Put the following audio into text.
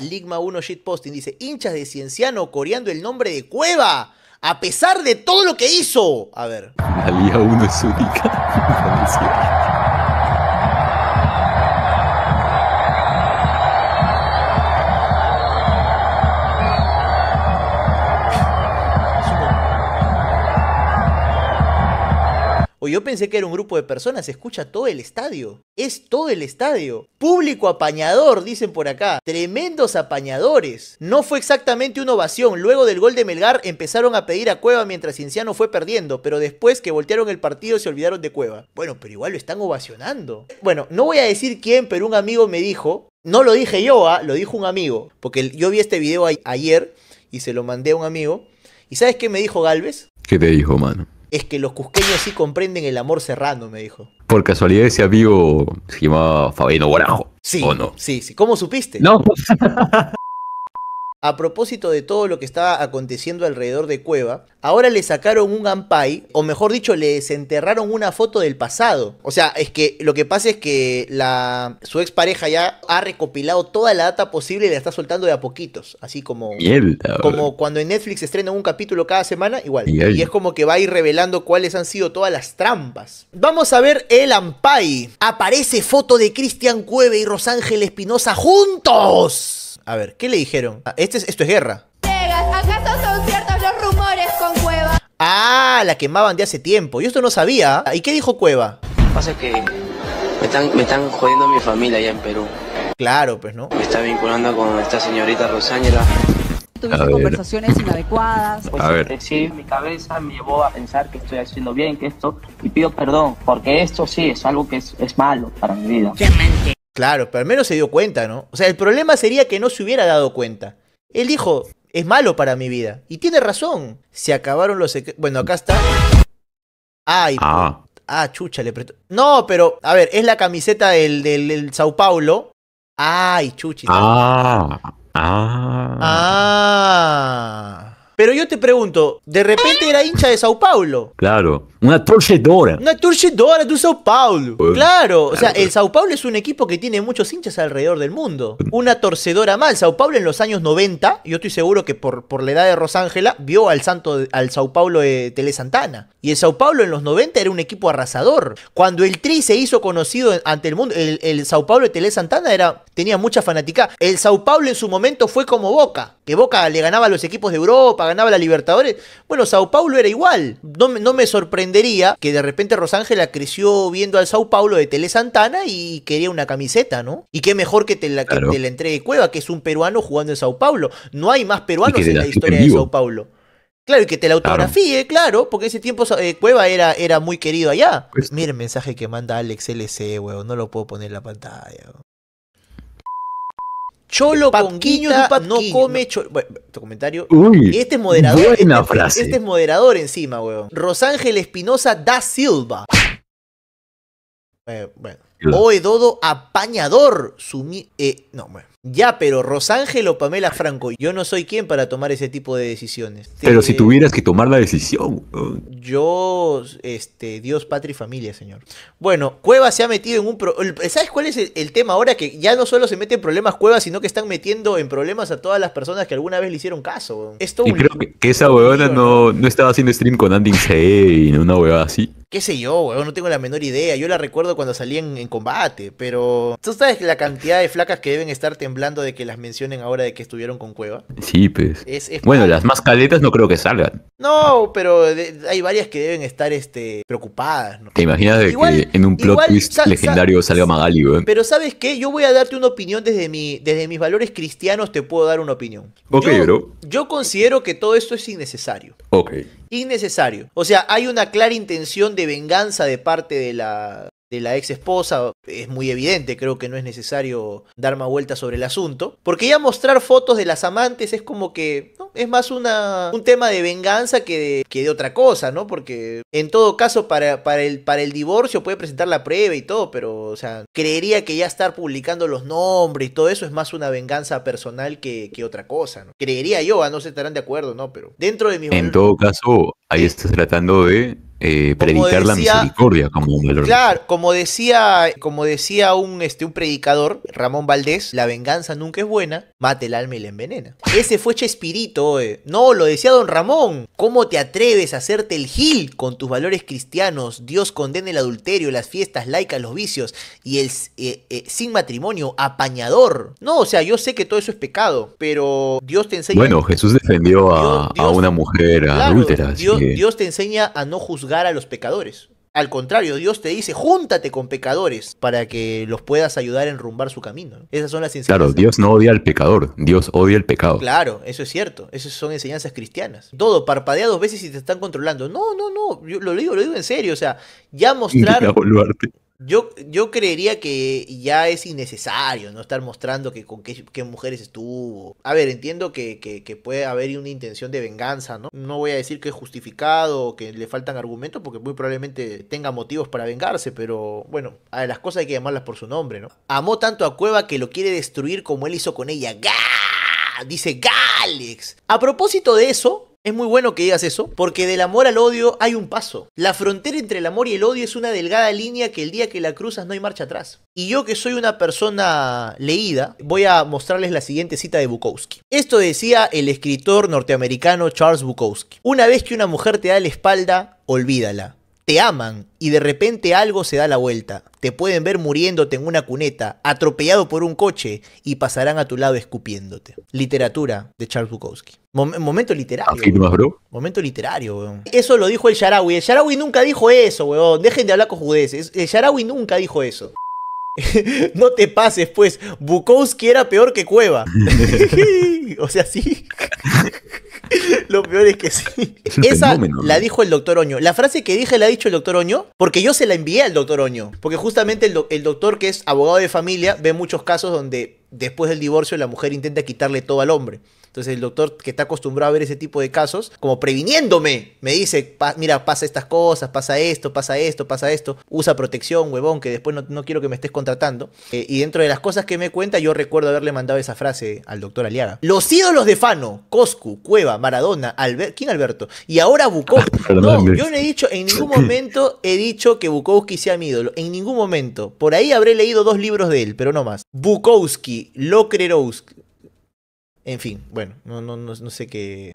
Ligma 1 Shitposting dice, hinchas de Cienciano coreando el nombre de Cueva, a pesar de todo lo que hizo. A ver. La Liga 1 es única. O yo pensé que era un grupo de personas, se escucha todo el estadio. Es todo el estadio. Público apañador, dicen por acá. Tremendos apañadores. No fue exactamente una ovación. Luego del gol de Melgar empezaron a pedir a Cueva mientras Inciano fue perdiendo, pero después que voltearon el partido se olvidaron de Cueva. Bueno, pero igual lo están ovacionando. Bueno, no voy a decir quién, pero un amigo me dijo, no lo dije yo, ¿ah? lo dijo un amigo, porque yo vi este video ayer y se lo mandé a un amigo. ¿Y sabes qué me dijo Galvez? ¿Qué te dijo, mano? es que los cusqueños sí comprenden el amor cerrando, me dijo. Por casualidad ese amigo se llamaba Fabiano Guarajo. Sí, ¿o no? sí, sí. ¿Cómo supiste? No. a propósito de todo lo que estaba aconteciendo alrededor de Cueva, ahora le sacaron un Ampai, o mejor dicho, le desenterraron una foto del pasado. O sea, es que lo que pasa es que la, su expareja ya ha recopilado toda la data posible y la está soltando de a poquitos. Así como, como cuando en Netflix estrena un capítulo cada semana, igual. Y es como que va a ir revelando cuáles han sido todas las trampas. Vamos a ver el Ampai. Aparece foto de Cristian Cueva y Rosángel Espinosa juntos. A ver, ¿qué le dijeron? Ah, este esto es guerra. son ciertos los rumores con Cueva? Ah, la quemaban de hace tiempo. Yo esto no sabía. ¿Y qué dijo Cueva? Lo que pasa es que me están, me están jodiendo mi familia allá en Perú. Claro, pues, ¿no? Me está vinculando con esta señorita Rosángela. Tuviste conversaciones inadecuadas. a ver. Sí, mi cabeza me llevó a pensar que estoy haciendo bien, que esto, y pido perdón, porque esto sí es algo que es, malo para mi vida. Claro, pero al menos se dio cuenta, ¿no? O sea, el problema sería que no se hubiera dado cuenta. Él dijo, es malo para mi vida. Y tiene razón. Se acabaron los Bueno, acá está. Ay, ah. ah, chucha, le No, pero, a ver, es la camiseta del, del Sao Paulo. Ay, chuchi. Ah, ah. Ah. Pero yo te pregunto, de repente era hincha de Sao Paulo. Claro, una torcedora. Una torcedora de Sao Paulo. Pues, claro, o sea, el Sao Paulo es un equipo que tiene muchos hinchas alrededor del mundo. Una torcedora mal. Sao Paulo en los años 90, yo estoy seguro que por, por la edad de Rosángela, vio al santo al Sao Paulo de Tele Santana. Y el Sao Paulo en los 90 era un equipo arrasador. Cuando el Tri se hizo conocido ante el mundo, el, Sao Paulo de Tele Santana era, tenía mucha fanática. El Sao Paulo en su momento fue como Boca, que Boca le ganaba a los equipos de Europa, ganaba la Libertadores. Bueno, Sao Paulo era igual. No, me sorprendería que de repente Rosángela creció viendo al Sao Paulo de Tele Santana y quería una camiseta, ¿no? Y qué mejor que te la, entregue Cueva, que es un peruano jugando en Sao Paulo. No hay más peruanos en la historia de Sao Paulo. Claro, y que te la autografíe, claro, porque ese tiempo eh, Cueva era, era muy querido allá. Pues Mira el mensaje que manda Alex LC, weón, no lo puedo poner en la pantalla. Cholo con guiño no come cholo. Bueno, tu comentario. Uy, este es moderador. Buena este frase. este es moderador encima, weón. Rosángel Espinosa da Silva. Eh, bueno. Oedodo apañador. Sumi eh, no, bueno. Ya, pero Rosángel o Pamela Franco, yo no soy quien para tomar ese tipo de decisiones. Pero si tuvieras que tomar la decisión. Yo, este, Dios, patria y familia, señor. Bueno, Cueva se ha metido en un... ¿Sabes cuál es el, tema ahora? Que ya no solo se mete en problemas Cueva, sino que están metiendo en problemas a todas las personas que alguna vez le hicieron caso. Esto y creo que, esa huevona no, estaba haciendo stream con Andy C y una huevada así qué sé yo, weón, no tengo la menor idea. Yo la recuerdo cuando salían en combate, pero ¿tú sabes la cantidad de flacas que deben estar temblando de que las mencionen ahora de que estuvieron con Cueva? Sí, pues. bueno, las más caletas no creo que salgan. No, pero hay varias que deben estar este, preocupadas. ¿Te imaginas de que en un plot twist legendario salga Magali, weón? Pero ¿sabes qué? Yo voy a darte una opinión desde, mi, desde mis valores cristianos, te puedo dar una opinión. Ok, bro. Yo considero que todo esto es innecesario. Ok innecesario. O sea, hay una clara intención de venganza de parte de la, de la ex esposa, es muy evidente, creo que no es necesario dar más vueltas sobre el asunto, porque ya mostrar fotos de las amantes es como que es más una, un tema de venganza que de, que de otra cosa, ¿no? Porque en todo caso para, para, el, para el divorcio puede presentar la prueba y todo, pero o sea, creería que ya estar publicando los nombres y todo eso es más una venganza personal que, que otra cosa, ¿no? Creería yo, a ah, no se estarán de acuerdo, ¿no? Pero dentro de mi... En todo caso, ahí estás tratando de eh, predicar la misericordia como un Claro, como decía, como decía un, este, un predicador, Ramón Valdés, la venganza nunca es buena, mate el alma y la envenena. Ese fue Chespirito, eh. no, lo decía don Ramón, ¿cómo te atreves a hacerte el gil con tus valores cristianos? Dios condena el adulterio, las fiestas laicas, los vicios y el eh, sin matrimonio, apañador. No, o sea, yo sé que todo eso es pecado, pero Dios te enseña... Bueno, Jesús defendió a, una mujer adúltera. Dios, Dios te enseña a no juzgar a los pecadores. Al contrario, Dios te dice, júntate con pecadores para que los puedas ayudar a enrumbar su camino. Esas son las enseñanzas. Claro, Dios no odia al pecador, Dios odia el pecado. Claro, eso es cierto. Esas son enseñanzas cristianas. Todo, parpadea dos veces y te están controlando. No, no, no, yo lo digo, lo digo en serio. O sea, ya mostrar... Yo, creería que ya es innecesario, ¿no? Estar mostrando que con qué, mujeres estuvo. A ver, entiendo que, que, puede haber una intención de venganza, ¿no? No voy a decir que es justificado o que le faltan argumentos, porque muy probablemente tenga motivos para vengarse, pero bueno, a las cosas hay que llamarlas por su nombre, ¿no? Amó tanto a Cueva que lo quiere destruir como él hizo con ella. ¡Gah! Dice Galex. A propósito de eso, es muy bueno que digas eso, porque del amor al odio hay un paso. La frontera entre el amor y el odio es una delgada línea que el día que la cruzas no hay marcha atrás. Y yo que soy una persona leída, voy a mostrarles la siguiente cita de Bukowski. Esto decía el escritor norteamericano Charles Bukowski. Una vez que una mujer te da la espalda, olvídala te aman y de repente algo se da la vuelta. Te pueden ver muriéndote en una cuneta, atropellado por un coche y pasarán a tu lado escupiéndote. Literatura de Charles Bukowski. momento literario. Momento literario, weón. Eso lo dijo el Yarawi. El Yarawi nunca dijo eso, weón. Dejen de hablar con judeces. El Yarawi nunca dijo eso. no te pases, pues. Bukowski era peor que Cueva. o sea, sí. Lo peor es que sí. Esa la dijo el doctor Oño. La frase que dije la ha dicho el doctor Oño porque yo se la envié al doctor Oño. Porque justamente el doctor que es abogado de familia ve muchos casos donde después del divorcio la mujer intenta quitarle todo al hombre. Entonces el doctor que está acostumbrado a ver ese tipo de casos, como previniéndome, me dice, mira, pasa estas cosas, pasa esto, pasa esto, pasa esto, usa protección, huevón, que después no, quiero que me estés contratando. Eh, y dentro de las cosas que me cuenta, yo recuerdo haberle mandado esa frase al doctor Aliaga. Los ídolos de Fano, Coscu, Cueva, Maradona, Albert, ¿quién Alberto? Y ahora Bukowski. No, yo no he dicho, en ningún momento he dicho que Bukowski sea mi ídolo, en ningún momento. Por ahí habré leído dos libros de él, pero no más. Bukowski, Lokerowski en fin, bueno, no, no, no, sé qué.